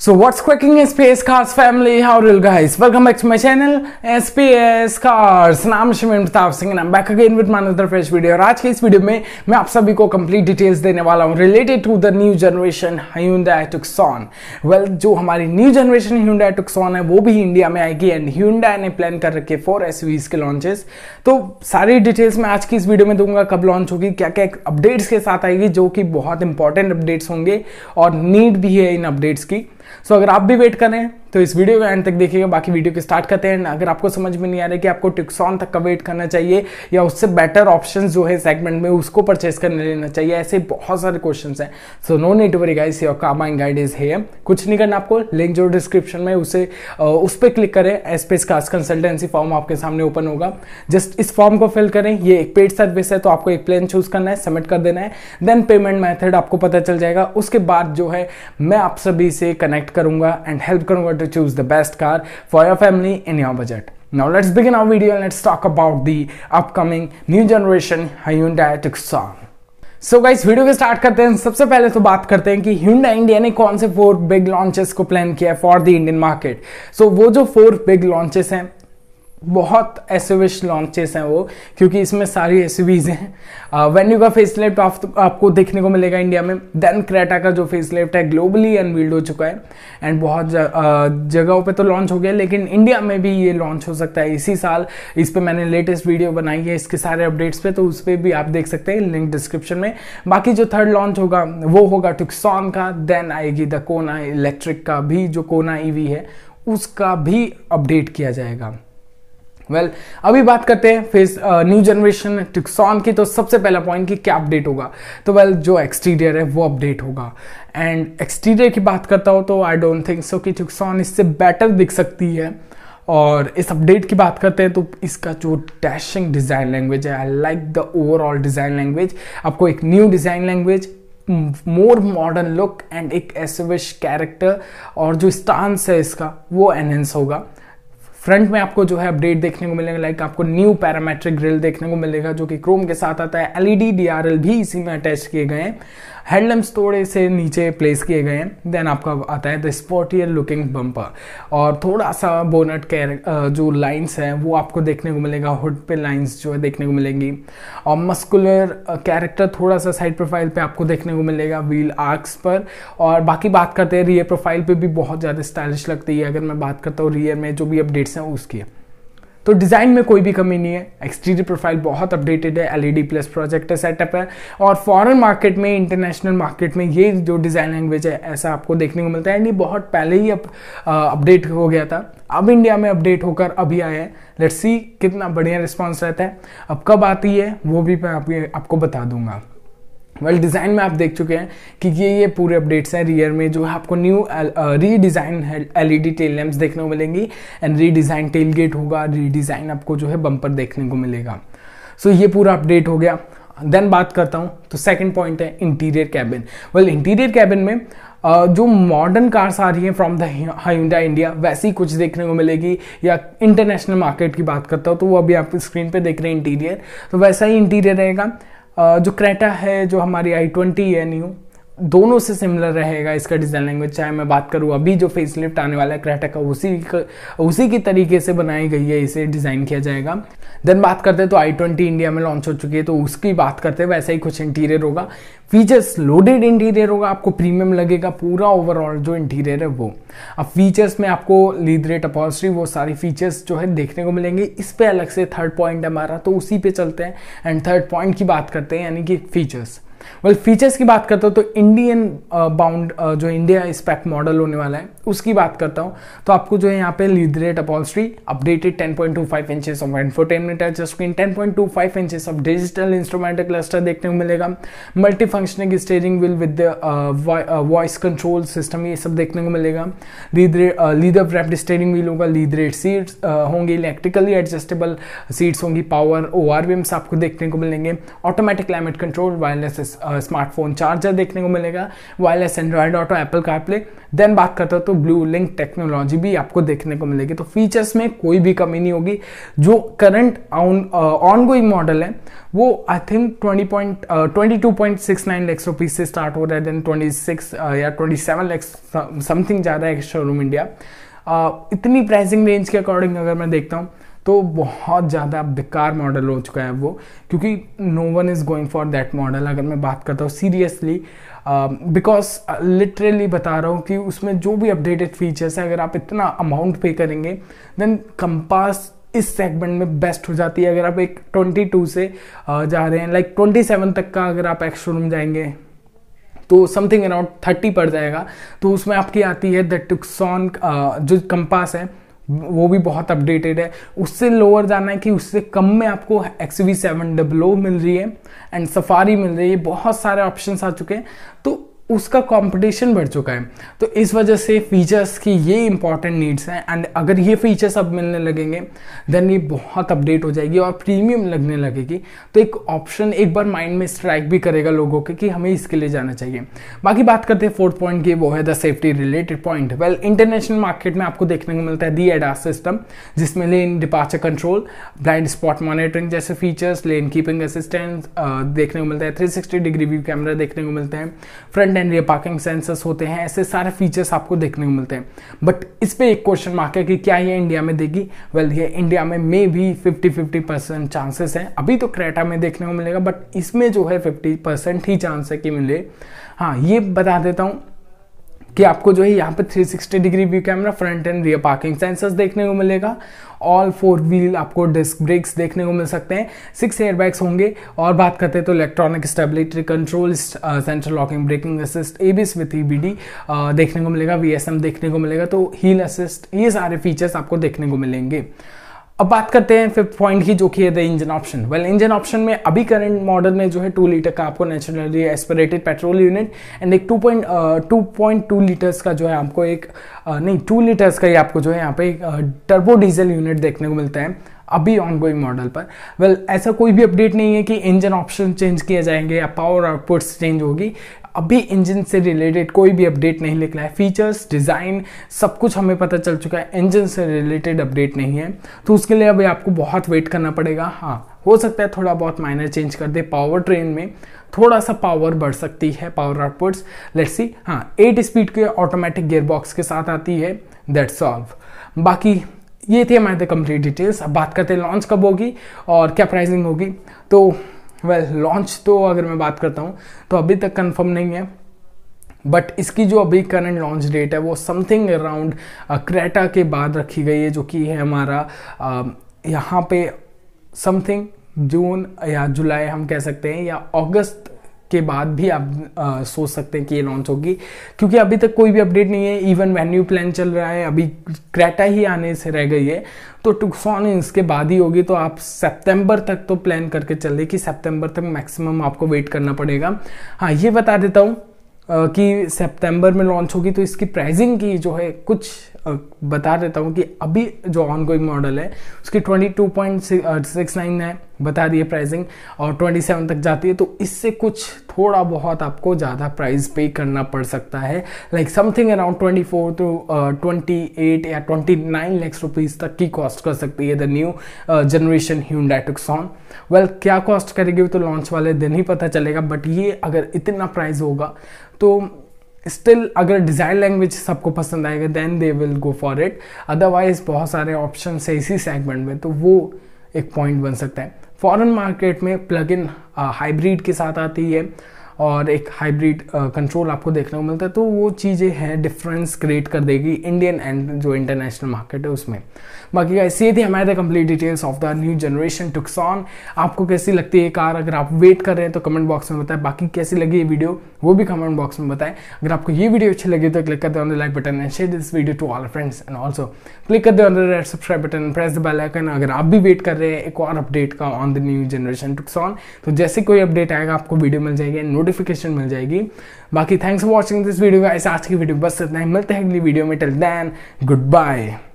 So what's cracking space cars family? How are you guys? Welcome back to my channel SPS Cars. नाम Shivendra Pratap Singh and back again with my another fresh video और आज के इस video में मैं आप सभी को कंप्लीट डिटेल्स देने वाला हूँ related to the new generation Hyundai Tucson. Well well, जो हमारी न्यू जनरेशन Hyundai Tucson है वो भी इंडिया में आएगी एंड Hyundai ने प्लान कर रखे फोर एस के लॉन्चेस तो सारी डिटेल्स मैं आज की इस वीडियो में दूंगा कब लॉन्च होगी क्या क्या अपडेट्स के साथ आएगी जो कि बहुत इंपॉर्टेंट अपडेट्स होंगे और नीड भी है इन अपडेट्स की सो so, अगर आप भी वेट करें तो इस वीडियो का एंड तक देखिएगा बाकी वीडियो के स्टार्ट करते हैं अगर आपको समझ में नहीं आ रहा है कि आपको टिक्सॉन तक का वेट करना चाहिए या उससे बेटर ऑप्शन जो है सेगमेंट में उसको परचेस करने लेना चाहिए ऐसे बहुत सारे क्वेश्चन हैं so no need worry guys your coming guide is here कुछ नहीं करना आपको लिंक जो डिस्क्रिप्शन में उसे उस पर क्लिक करें एसपेस कास्ट कंसल्टेंसी फॉर्म आपके सामने ओपन होगा जस्ट इस फॉर्म को फिल करें ये एक पेड सर्विस है तो आपको एक प्लान चूज करना है सबमिट कर देना है देन पेमेंट मैथड आपको पता चल जाएगा उसके बाद जो है मैं आप सभी से कनेक्ट करूंगा एंड हेल्प करूंगा to choose the best car for your family in your budget. Now let's begin our video and let's talk about the upcoming new generation Hyundai Tucson. So so guys video के start करते हैं सबसे पहले तो बात करते हैं कि ह्यूडा इंडिया ने कौन से फोर बिग लॉन्चेस को प्लान किया है for the Indian market so वो जो फोर बिग लॉन्चेस हैं बहुत एस विश लॉन्चेस हैं वो क्योंकि इसमें सारी एस हैं वेन्यू का फेस लिफ्ट आप, आपको देखने को मिलेगा इंडिया में देन क्रेटा का जो फेस लिफ्ट है ग्लोबली अनवील्ड हो चुका है एंड बहुत uh, जगहों पे तो लॉन्च हो गया लेकिन इंडिया में भी ये लॉन्च हो सकता है इसी साल इस पर मैंने लेटेस्ट वीडियो बनाई है इसके सारे अपडेट्स पे तो उस पर भी आप देख सकते हैं लिंक डिस्क्रिप्शन में बाकी जो थर्ड लॉन्च होगा वो होगा टुक्सॉन का देन आएगी द कोना इलेक्ट्रिक का भी जो कोना ईवी e है उसका भी अपडेट किया जाएगा वेल well, अभी बात करते हैं फेस न्यू जनरेशन टिक्सॉन की तो सबसे पहला पॉइंट कि क्या अपडेट होगा तो वेल well, जो एक्सटीरियर है वो अपडेट होगा एंड एक्सटीरियर की बात करता हो तो आई डोंट थिंक सो कि टिक्सॉन इससे बेटर दिख सकती है और इस अपडेट की बात करते हैं तो इसका जो डैशिंग डिज़ाइन लैंग्वेज है I like the overall design language आपको एक new design language more modern look and एक एसविश कैरेक्टर और जो स्टांस है इसका वो एनहेंस होगा फ्रंट में आपको जो है अपडेट देखने को मिलेगा लाइक आपको न्यू पैरामेट्रिक ग्रिल देखने को मिलेगा जो कि क्रोम के साथ आता है एलईडी डीआरएल e भी इसी में अटैच किए गए हैं हेडलैम्प्स थोड़े से नीचे प्लेस किए गए हैं देन आपका आता है द स्पोर्टियर लुकिंग बम्पर और थोड़ा सा बोनट के जो लाइंस हैं वो आपको देखने को मिलेगा हुड पे लाइंस जो है देखने को मिलेंगी और मस्कुलर कैरेक्टर थोड़ा सा साइड प्रोफाइल पे आपको देखने को मिलेगा व्हील आर्क्स पर और बाकी बात करते हैं रियर प्रोफाइल पे भी बहुत ज़्यादा स्टाइलिश लगती है अगर मैं बात करता हूँ रियर में जो भी अपडेट्स हैं उसकी तो डिज़ाइन में कोई भी कमी नहीं है एक्सटीरियर प्रोफाइल बहुत अपडेटेड है एलईडी प्लस प्रोजेक्टर सेटअप है और फॉरेन मार्केट में इंटरनेशनल मार्केट में ये जो डिज़ाइन लैंग्वेज है ऐसा आपको देखने को मिलता है एंड ये बहुत पहले ही अप, आ, अपडेट हो गया था अब इंडिया में अपडेट होकर अभी आया है लेट्स सी कितना बढ़िया रिस्पॉन्स रहता है अब कब आती है वो भी मैं आपको बता दूंगा वेल well, डिज़ाइन में आप देख चुके हैं कि ये ये पूरे अपडेट्स हैं रियर में जो आपको new redesign L E D tail lamps देखने को मिलेंगी एंड रीडिज़ाइन टेल गेट होगा रीडिज़ाइन आपको जो है बम्पर देखने को मिलेगा सो so, ये पूरा अपडेट हो गया देन बात करता हूँ तो सेकेंड पॉइंट है interior cabin well interior cabin में uh, जो मॉडर्न कार्स आ रही हैं फ्रॉम द हिंडा इंडिया वैसी कुछ देखने को मिलेगी या इंटरनेशनल मार्केट की बात करता हूँ तो वो अभी आप स्क्रीन पे देख रहे हैं इंटीरियर तो वैसा ही इंटीरियर रहेगा जो क्रेटा है जो हमारी आई ट्वेंटी है न्यू दोनों से सिमिलर रहेगा इसका डिज़ाइन लैंग्वेज चाहे मैं बात करूँ अभी जो फेस लिफ्ट आने वाला है क्रेटा का उसी का उसी की तरीके से बनाई गई है इसे डिज़ाइन किया जाएगा देन बात करते हैं तो आई ट्वेंटी इंडिया में लॉन्च हो चुकी है तो उसकी बात करते हैं वैसा ही कुछ इंटीरियर होगा फीचर्स लोडेड इंटीरियर होगा आपको प्रीमियम लगेगा पूरा ओवरऑल जो इंटीरियर है वो अब फीचर्स में आपको लीड रेट अपॉसरी वो सारी फीचर्स जो है देखने को मिलेंगे इस पर अलग से थर्ड पॉइंट हमारा तो उसी पर चलते हैं एंड थर्ड पॉइंट की बात करते हैं यानी कि फीचर्स वेल फीचर्स की बात करता हूँ तो इंडियन बाउंड uh, uh, जो इंडिया स्पैक मॉडल होने वाला है उसकी बात करता हूँ तो आपको जो है यहाँ पे leatherette upholstery updated 10.25 point two five inches of entertainment touch screen 10.25 point two five inches of digital instrument cluster देखने को मिलेगा multi functioning steering wheel with voice control system ये सब देखने को मिलेगा लीदर रैप्ड स्टेयरिंग व्हील होगा leatherette seats uh, होंगे इलेक्ट्रिकली एडजस्टेबल सीट्स होंगी पावर ओ आपको देखने को मिलेंगे automatic climate control wireless smartphone uh, charger देखने को मिलेगा wireless Android Auto Apple CarPlay then बात करता हूँ तो ब्लू लिंक टेक्नोलॉजी भी आपको देखने को मिलेगी तो फीचर्स में कोई भी कमी नहीं होगी जो करंट ऑन गोइंग मॉडल है वो I think twenty point twenty two point six nine lakhs rupees से स्टार्ट हो रहा है देन ट्वेंटी सिक्स या ट्वेंटी सेवन लैक्स समथिंग जा रहा है शोरूम इंडिया इतनी प्राइसिंग रेंज के अकॉर्डिंग अगर मैं देखता हूँ तो बहुत ज़्यादा बेकार मॉडल हो चुका है वो क्योंकि no one is going for that model अगर मैं बात करता हूँ सीरियसली बिकॉज लिटरली बता रहा हूँ कि उसमें जो भी अपडेटेड फीचर्स हैं अगर आप इतना अमाउंट पे करेंगे देन कंपास इस सेगमेंट में बेस्ट हो जाती है अगर आप एक 22 से uh, जा रहे हैं लाइक like 27 तक का अगर आप एक्स्ट्रो रूम जाएंगे तो समथिंग अराउंड थर्टी पड़ जाएगा तो उसमें आपकी आती है द टुक्सॉन uh, जो कंपास है वो भी बहुत अपडेटेड है उससे लोअर जाना है कि उससे कम में आपको एक्स वी सेवन डब्लो मिल रही है एंड सफारी मिल रही है बहुत सारे ऑप्शंस आ चुके हैं तो उसका कंपटीशन बढ़ चुका है तो इस वजह से फीचर्स की ये इंपॉर्टेंट नीड्स हैं एंड अगर ये फीचर्स अब मिलने लगेंगे देन ये बहुत अपडेट हो जाएगी और प्रीमियम लगने लगेगी तो एक ऑप्शन एक बार माइंड में स्ट्राइक भी करेगा लोगों के कि हमें इसके लिए जाना चाहिए बाकी बात करते हैं फोर्थ पॉइंट की वो है the safety related point well international market में आपको देखने को मिलता है दी एडास सिस्टम जिसमें lane departure control blind spot monitoring जैसे फीचर्स लेन कीपिंग असिस्टेंस देखने को मिलता है थ्री डिग्री व्यू कैमरा देखने को मिलता है front and rear parking sensors होते हैं ऐसे सारे फीचर्स आपको देखने को मिलते हैं बट इस पर एक क्वेश्चन मार्क है कि क्या ये इंडिया में देगी वेल well, ये इंडिया में मे भी फिफ्टी फिफ्टी परसेंट चांसेस हैं अभी तो क्रेटा में देखने को मिलेगा बट इसमें जो है फिफ्टी परसेंट ही चांस है कि मिले हाँ ये बता देता हूँ कि आपको जो है यहाँ पे 360 degree view camera front and rear parking sensors देखने को मिलेगा ऑल फोर व्हील आपको डिस्क ब्रेक्स देखने को मिल सकते हैं सिक्स एयरबैग्स होंगे और बात करते हैं तो electronic stability control central locking braking assist A E with D देखने को मिलेगा वी एस एम देखने को मिलेगा तो हील असिस्ट ये सारे फीचर्स आपको देखने को मिलेंगे अब बात करते हैं फिफ्थ पॉइंट की जो कि है the engine option well engine option में अभी करंट मॉडल में जो है टू लीटर का आपको naturally aspirated petrol unit and एक two point two point two litres का जो है आपको एक uh, नहीं टू लीटर्स का ही आपको जो है यहाँ पे एक टर्बो डीजल यूनिट देखने को मिलता है अभी ऑन गोइंग मॉडल पर वेल well, ऐसा कोई भी अपडेट नहीं है कि इंजन ऑप्शन चेंज किए जाएंगे या पावर आउटपुट्स चेंज होगी अभी इंजन से रिलेटेड कोई भी अपडेट नहीं निकला है फीचर्स डिज़ाइन सब कुछ हमें पता चल चुका है इंजन से रिलेटेड अपडेट नहीं है तो उसके लिए अभी आपको बहुत वेट करना पड़ेगा हाँ हो सकता है थोड़ा बहुत माइनर चेंज कर दे पावर ट्रेन में थोड़ा सा पावर बढ़ सकती है पावर आउटपुट्स लेट्स सी हाँ एट स्पीड के ऑटोमेटिक गियर बॉक्स के साथ आती है दैट सॉल्व बाकी ये थी हमारे कंप्लीट डिटेल्स अब बात करते हैं लॉन्च कब होगी और क्या प्राइसिंग होगी तो वेल well, लॉन्च तो अगर मैं बात करता हूँ तो अभी तक कंफर्म नहीं है बट इसकी जो अभी करंट लॉन्च डेट है वो समथिंग अराउंड क्रेटा के बाद रखी गई है जो कि है हमारा um, यहाँ पे समथिंग जून या जुलाई हम कह सकते हैं या अगस्त के बाद भी आप आ, सोच सकते हैं कि ये लॉन्च होगी क्योंकि अभी तक कोई भी अपडेट नहीं है इवन वेन्यू प्लान चल रहा है अभी क्रेटा ही आने से रह गई है तो टुक्सॉन इसके बाद ही होगी तो आप सितंबर तक तो प्लान करके चल रही कि सितंबर तक मैक्सिमम आपको वेट करना पड़ेगा हाँ ये बता देता हूँ कि सितंबर में लॉन्च होगी तो इसकी प्राइसिंग की जो है कुछ बता देता हूँ कि अभी जो ऑन गोइंग मॉडल है उसकी twenty two point six nine है बता दिए प्राइसिंग और ट्वेंटी सेवन तक जाती है तो इससे कुछ थोड़ा बहुत आपको ज़्यादा प्राइस पे करना पड़ सकता है like something around twenty four to twenty eight या ट्वेंटी नाइन लैक्स रुपीज़ तक की कॉस्ट कर सकती है the new generation Hyundai Tucson well क्या कॉस्ट करेगी तो लॉन्च वाले दिन ही पता चलेगा बट ये अगर इतना प्राइस होगा तो स्टिल अगर डिज़ाइन लैंग्वेज सबको पसंद आएगा then they will go for it otherwise बहुत सारे ऑप्शन है इसी सेगमेंट में तो वो एक पॉइंट बन सकता है फॉरेन मार्केट में प्लग इन हाइब्रिड के साथ आती है और एक हाइब्रिड कंट्रोल uh, आपको देखने को मिलता है तो वो चीज़ें हैं डिफरेंस क्रिएट कर देगी इंडियन एंड जो इंटरनेशनल मार्केट है उसमें बाकी ऐसे ये थी हमारे complete details of the new generation Tucson आपको कैसी लगती है कार अगर आप वेट कर रहे हैं तो कमेंट बॉक्स में बताएं बाकी कैसी लगी ये वीडियो वो भी कमेंट बॉक्स में बताएं अगर आपको ये वीडियो अच्छी लगी तो क्लिक करते हैं like button and share this video to all friends and also click करते हैं red subscribe button press the bell icon अगर आप भी वेट कर रहे हैं एक और अपडेट का on the new generation Tucson तो जैसे कोई अपडेट आएगा आपको वीडियो मिल जाएगी नोट नोटिफिकेशन मिल जाएगी बाकी thanks for watching this video ऐसे आज की वीडियो बस इतना ही मिलते हैं अगली वीडियो में टिल देन गुड बाय